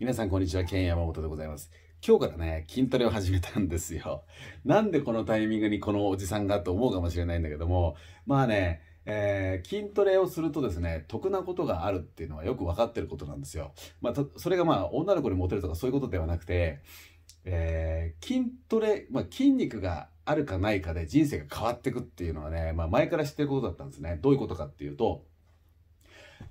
皆さんこんにちは、ケン山本でございます。今日からね、筋トレを始めたんですよ。なんでこのタイミングにこのおじさんがと思うかもしれないんだけども、まあね、えー、筋トレをするとですね、得なことがあるっていうのはよく分かってることなんですよ。まあ、それがまあ、女の子にモテるとかそういうことではなくて、えー、筋トレ、まあ、筋肉があるかないかで人生が変わってくっていうのはね、まあ、前から知ってることだったんですね。どういうことかっていうと、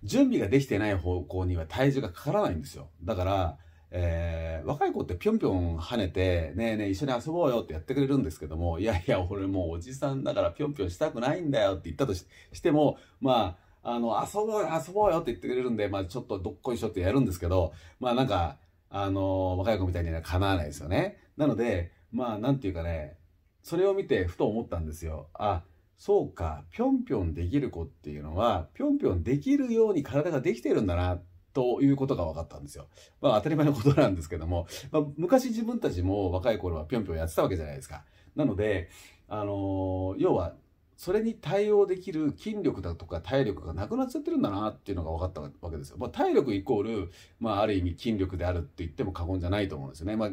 準備ができてない方向には体重がかからないんですよ。だから、えー、若い子ってぴょんぴょん跳ねて、ねえねえ一緒に遊ぼうよってやってくれるんですけども、いやいや、俺もうおじさんだからぴょんぴょんしたくないんだよって言ったとしても、まあ、あの、遊ぼうよ、遊ぼうよって言ってくれるんで、まあちょっとどっこいしょってやるんですけど、まあなんか、あの、若い子みたいにはかなわないですよね。なので、まあなんていうかね、それを見てふと思ったんですよ。あ、そうか、ぴょんぴょんできる子っていうのは、ぴょんぴょんできるように体ができてるんだな、ということが分かったんですよ。まあ当たり前のことなんですけども、まあ、昔自分たちも若い頃はぴょんぴょんやってたわけじゃないですか。なので、あのー、要は、それに対応できる筋力だとか体力がなくなっちゃってるんだなっていうのが分かったわけですよ。まあ、体力イコール、まあ、ある意味筋力であるって言っても過言じゃないと思うんですよね。まあ、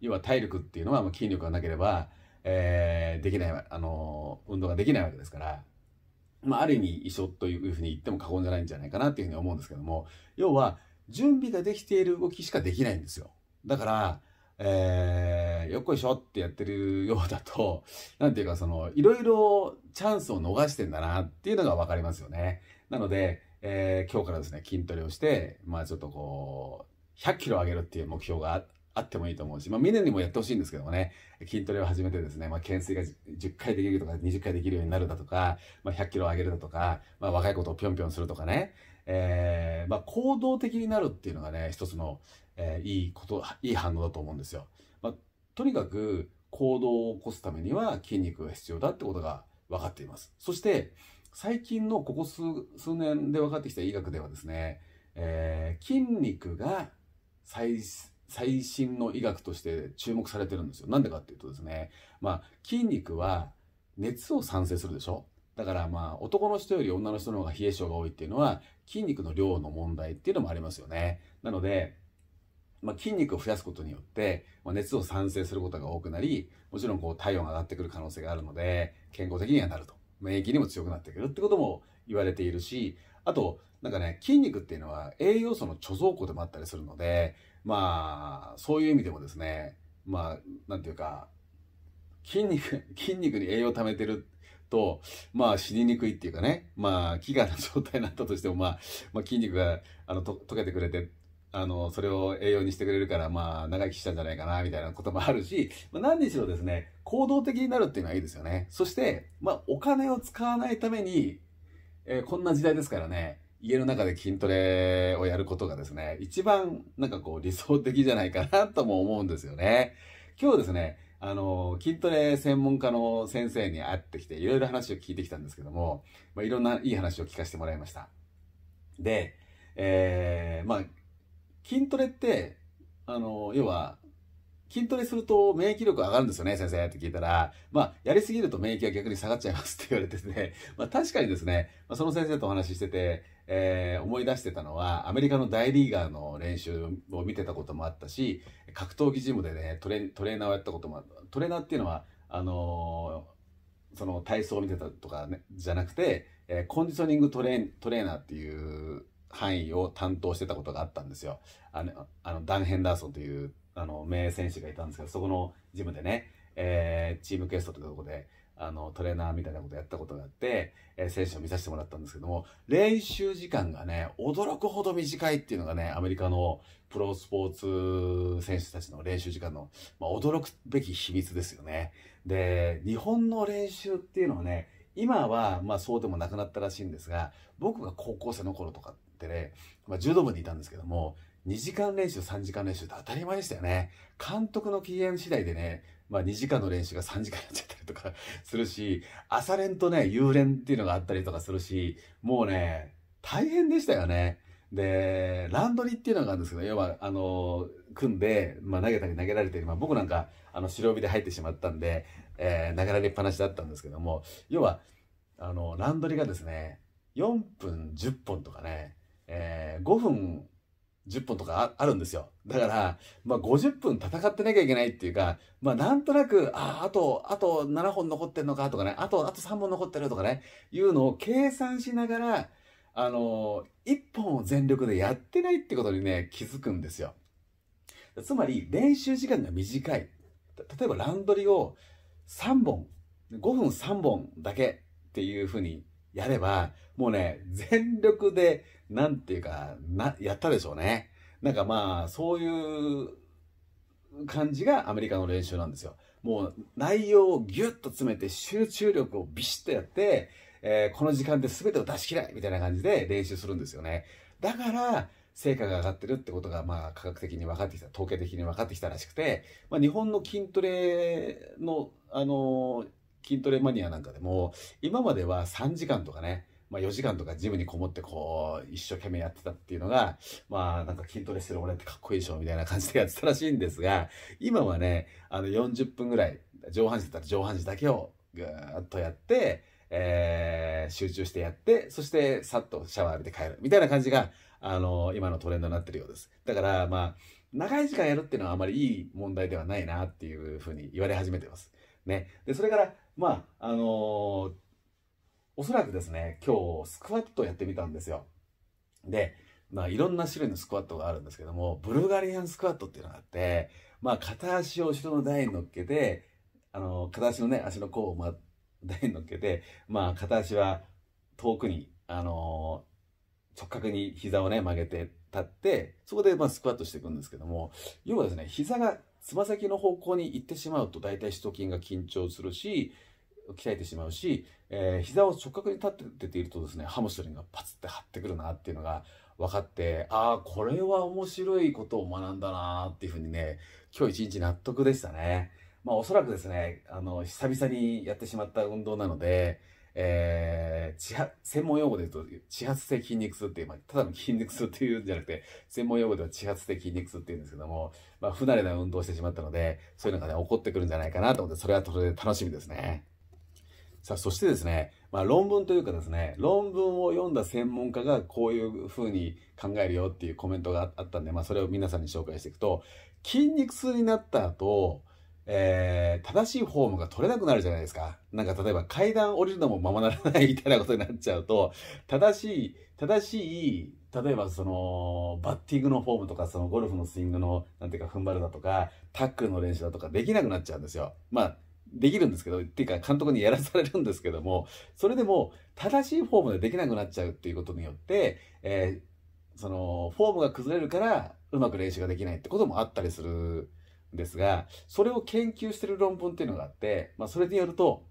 要は体力っていうのは筋力がなければ、えー、できない、あの運動ができないわけですから、まあ、ある意味一緒というふうに言っても過言じゃないんじゃないかなっていうふうに思うんですけども、要は、準備ができている動きしかできないんですよ。だから、えー、よっこいしょってやってるようだと、なんていうかその、いろいろチャンスを逃してんだなっていうのが分かりますよね。なので、えー、今日からですね、筋トレをして、まあちょっとこう、100キロ上げるっていう目標があってもいいと思うし、まあ、みんなにもやってほしいんですけどもね、筋トレを始めてですね、まあ、懸垂が10回できるとか、20回できるようになるだとか、まあ、100キロ上げるだとか、まあ、若いことをぴょんぴょんするとかね、えー、まあ、行動的になるっていうのがね、一つの、えー、いいこと、いい反応だと思うんですよ。まあ、とにかく、行動を起こすためには筋肉が必要だってことが分かっています。そして、最近のここ数数年で分かってきた医学ではですね、えー、筋肉が最最新の医学として注目されてるんですよ。なんでかっていうとですね、まあ、筋肉は熱を産生するでしょだからまあ、男の人より女の人の方が冷え性が多いっていうのは、筋肉の量の問題っていうのもありますよね。なので、まあ、筋肉を増やすことによって、まあ、熱を産生することが多くなり、もちろんこう体温が上がってくる可能性があるので、健康的にはなると。免疫にも強くなってくるってことも言われているし、あと、なんかね、筋肉っていうのは栄養素の貯蔵庫でもあったりするので、まあ、そういう意味でもですね、まあ、なんていうか、筋肉、筋肉に栄養を貯めてると、まあ死ににくいっていうかね、まあ飢餓の状態になったとしても、まあ、まあ、筋肉があのと溶けてくれて、あの、それを栄養にしてくれるから、まあ長生きしたんじゃないかな、みたいなこともあるし、まあ、何にしろですね、行動的になるっていうのはいいですよね。そして、まあお金を使わないために、えー、こんな時代ですからね、家の中で筋トレをやることがですね、一番なんかこう理想的じゃないかなとも思うんですよね。今日ですね、あの、筋トレ専門家の先生に会ってきて、いろいろ話を聞いてきたんですけども、まあ、いろんないい話を聞かせてもらいました。で、えー、まあ、筋トレって、あの、要は、筋トレすると免疫力上がるんですよね、先生って聞いたら、まあ、やりすぎると免疫が逆に下がっちゃいますって言われてて、ね、まあ確かにですね、まあ、その先生とお話ししてて、えー、思い出してたのは、アメリカの大リーガーの練習を見てたこともあったし、格闘技ジムでね、トレーナーをやったこともあった。トレーナーっていうのは、あのー、その体操を見てたとか、ね、じゃなくて、えー、コンディショニングトレトレーナーっていう範囲を担当してたことがあったんですよ。あの、あのダン・ヘンダーソンという、あの、名選手がいたんですけど、そこのジムでね、えー、チームクエストとかとこで、あの、トレーナーみたいなことやったことがあって、えー、選手を見させてもらったんですけども、練習時間がね、驚くほど短いっていうのがね、アメリカのプロスポーツ選手たちの練習時間の、まあ、驚くべき秘密ですよね。で、日本の練習っていうのはね、今は、まあそうでもなくなったらしいんですが、僕が高校生の頃とかってね、まあ柔道部にいたんですけども、2時間練習、3時間練習って当たり前でしたよね。監督の機嫌次第でね、まあ2時間の練習が3時間やっちゃったりとかするし、朝練とね、夕練っていうのがあったりとかするし、もうね、大変でしたよね。で、ランドリーっていうのがあるんですけど、要は、あの、組んで、まあ、投げたり投げられたり、まあ、僕なんか、あの、白帯で入ってしまったんで、えー、投げられっぱなしだったんですけども、要は、あの、ランドリーがですね、4分10本とかね、えー、5分10分とかあるんですよ。だから、まあ、50分戦ってなきゃいけないっていうか、まあ、なんとなく、ああ、あと、あと7本残ってんのかとかね、あと、あと3本残ってるとかね、いうのを計算しながら、あのー、1本を全力でやってないってことにね、気づくんですよ。つまり、練習時間が短い。例えば、ランドリーを3本、5分3本だけっていうふうにやれば、もうね、全力で、なんていうか、な、やったでしょうね。なんかまあ、そういう感じがアメリカの練習なんですよ。もう内容をギュッと詰めて集中力をビシッとやって、えー、この時間で全てを出し切れみたいな感じで練習するんですよね。だから、成果が上がってるってことが、まあ、科学的に分かってきた、統計的に分かってきたらしくて、まあ、日本の筋トレの、あのー、筋トレマニアなんかでも、今までは3時間とかね、まあ、4時間とかジムにこもってこう、一生懸命やってたっていうのが、まあなんか筋トレしてる俺ってかっこいいでしょみたいな感じでやってたらしいんですが、今はね、あの40分ぐらい、上半身だったら上半身だけをぐーっとやって、えー、集中してやって、そしてさっとシャワー浴びて帰るみたいな感じが、あの今のトレンドになってるようです。だから、まあ、長い時間やるっていうのはあまりいい問題ではないなっていうふうに言われ始めてます。ね。で、それから、まあ、あのー、おそらくですね、今日スクワットやってみたんですよ。で、まあ、いろんな種類のスクワットがあるんですけども、ブルガリアンスクワットっていうのがあって、まあ、片足を後ろの台に乗っけて、あのー、片足のね、足の甲を、ま台に乗っけて、まあ、片足は遠くに、あのー、直角に膝をね、曲げて立って、そこでまあスクワットしていくんですけども、要はですね、膝がつま先の方向に行ってしまうと大体首都筋が緊張するし鍛えてしまうし、えー、膝を直角に立って出ているとですねハムストリングがパツって張ってくるなっていうのが分かってああこれは面白いことを学んだなっていうふうにね今日一日納得でしたね。まあおそらくですねあの久々にやってしまった運動なのでえー、専門用語で言うと、地発性筋肉痛っていう、まあ、ただの筋肉痛っていうんじゃなくて、専門用語では地発性筋肉痛っていうんですけども、まあ、不慣れな運動をしてしまったので、そういうのがね、起こってくるんじゃないかなと思って、それはそれで楽しみですね。さあ、そしてですね、まあ、論文というかですね、論文を読んだ専門家がこういうふうに考えるよっていうコメントがあったんで、まあ、それを皆さんに紹介していくと、筋肉痛になった後、えー、正しいフォームが取れなくなるじゃないですか。なんか例えば階段降りるのもままならないみたいなことになっちゃうと、正しい、正しい、例えばその、バッティングのフォームとか、そのゴルフのスイングの、なんていうか踏ん張るだとか、タックルの練習だとかできなくなっちゃうんですよ。まあ、できるんですけど、っていうか監督にやらされるんですけども、それでも正しいフォームでできなくなっちゃうっていうことによって、えー、その、フォームが崩れるから、うまく練習ができないってこともあったりするですが、それを研究してる論文っていうのがあって、まあ、それによると、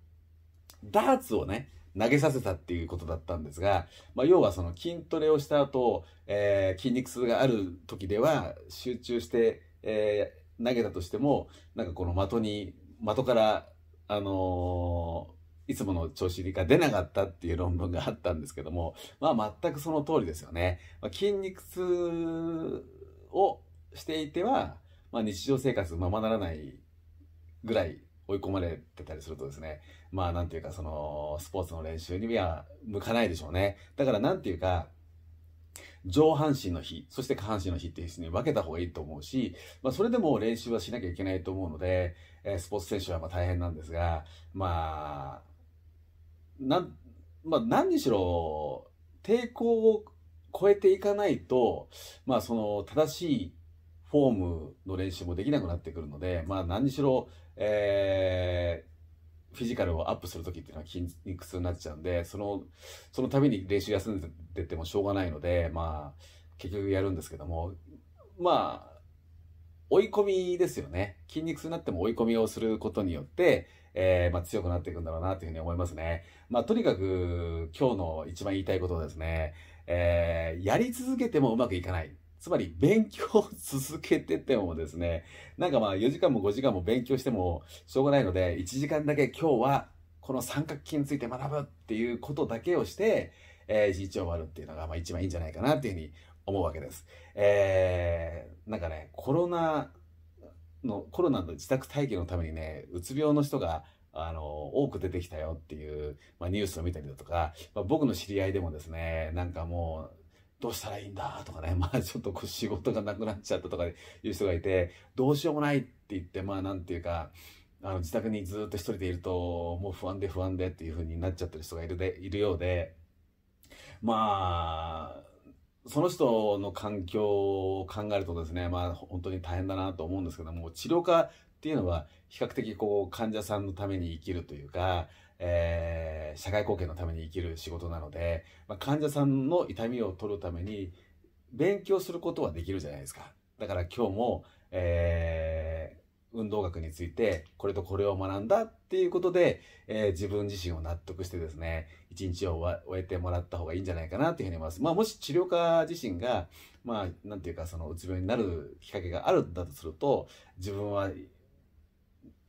ダーツをね、投げさせたっていうことだったんですが、まあ、要はその筋トレをした後、えー、筋肉痛がある時では集中して、えー、投げたとしてもなんかこの的に的から、あのー、いつもの調子が出なかったっていう論文があったんですけども、まあ、全くその通りですよね。まあ、筋肉痛をしていてはまあ、日常生活ままならないぐらい追い込まれてたりするとですね、まあなんていうかそのスポーツの練習には向かないでしょうね。だからなんていうか、上半身の日、そして下半身の日っていう日に分けた方がいいと思うし、まあそれでも練習はしなきゃいけないと思うので、えスポーツ選手はま大変なんですが、まあ、な、まあ何にしろ抵抗を超えていかないと、まあその正しいフォームの練習もできなくなってくるので、まあ、何にしろ、えー、フィジカルをアップする時っていうのは筋肉痛になっちゃうんでそのその度に練習休んでてもしょうがないので、まあ、結局やるんですけどもまあ追い込みですよね筋肉痛になっても追い込みをすることによって、えー、まあ、強くなっていくんだろうなというふうに思いますね。まあ、とにかく今日の一番言いたいことはですね、えー、やり続けてもうまくいかない。つまり勉強を続けててもですね、なんかまあ4時間も5時間も勉強してもしょうがないので、1時間だけ今日はこの三角形について学ぶっていうことだけをして、えー、日終わるっていうのがまあ一番いいんじゃないかなっていうふうに思うわけです。えー、なんかね、コロナの、コロナの自宅待機のためにね、うつ病の人があの、多く出てきたよっていう、まあ、ニュースを見たりだとか、まあ、僕の知り合いでもですね、なんかもう、どうしたらいいんだとかね、まあちょっとこう仕事がなくなっちゃったとかいう人がいて、どうしようもないって言って、まあなんていうか、あの自宅にずっと一人でいると、もう不安で不安でっていうふうになっちゃってる人がいるで、いるようで、まあ、その人の環境を考えるとですね、まあ本当に大変だなと思うんですけども、治療科っていうのは比較的こう患者さんのために生きるというか、えー、社会貢献のために生きる仕事なので、まあ、患者さんの痛みを取るために勉強することはできるじゃないですか。だから今日も、えー、運動学についてこれとこれを学んだっていうことで、えー、自分自身を納得してですね、一日を終えてもらった方がいいんじゃないかなというふうに思います。まあもし治療家自身が、まあなんていうかそのうつ病になるきっかけがあるんだとすると、自分は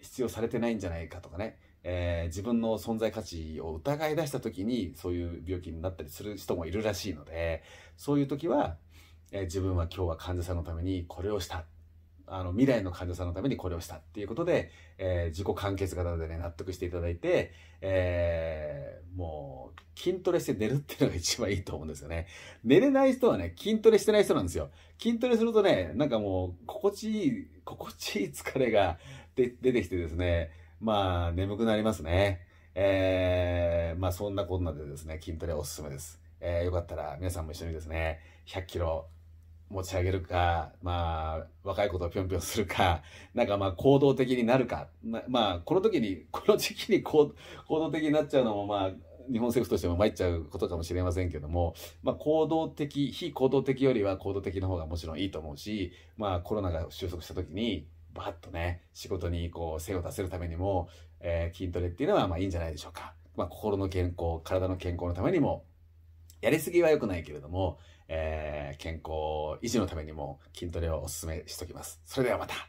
必要されてないんじゃないかとかね、えー、自分の存在価値を疑い出した時にそういう病気になったりする人もいるらしいのでそういう時は、えー、自分は今日は患者さんのためにこれをしたあの未来の患者さんのためにこれをしたっていうことで、えー、自己完結型でね納得していただいて、えもう筋トレして寝るっていうのが一番いいと思うんですよね寝れない人はね筋トレしてない人なんですよ筋トレするとねなんかもう心地いい心地いい疲れが出てきてですねまあ、眠くなりますね。えー、まあそんなこんなでですね、筋トレおすすめです。えー、よかったら皆さんも一緒にですね、100キロ持ち上げるか、まあ、若いことをぴょんぴょんするか、なんかまあ行動的になるか、ま、まあ、この時に、この時期に行動的になっちゃうのもまあ、日本政府としても参っちゃうことかもしれませんけども、まあ、行動的、非行動的よりは行動的の方がもちろんいいと思うし、まあ、コロナが収束した時に、バッとね、仕事にこう、精を出せるためにも、えー、筋トレっていうのはまあいいんじゃないでしょうか。まあ、心の健康、体の健康のためにも、やりすぎは良くないけれども、えー、健康維持のためにも筋トレをお勧めしときます。それではまた。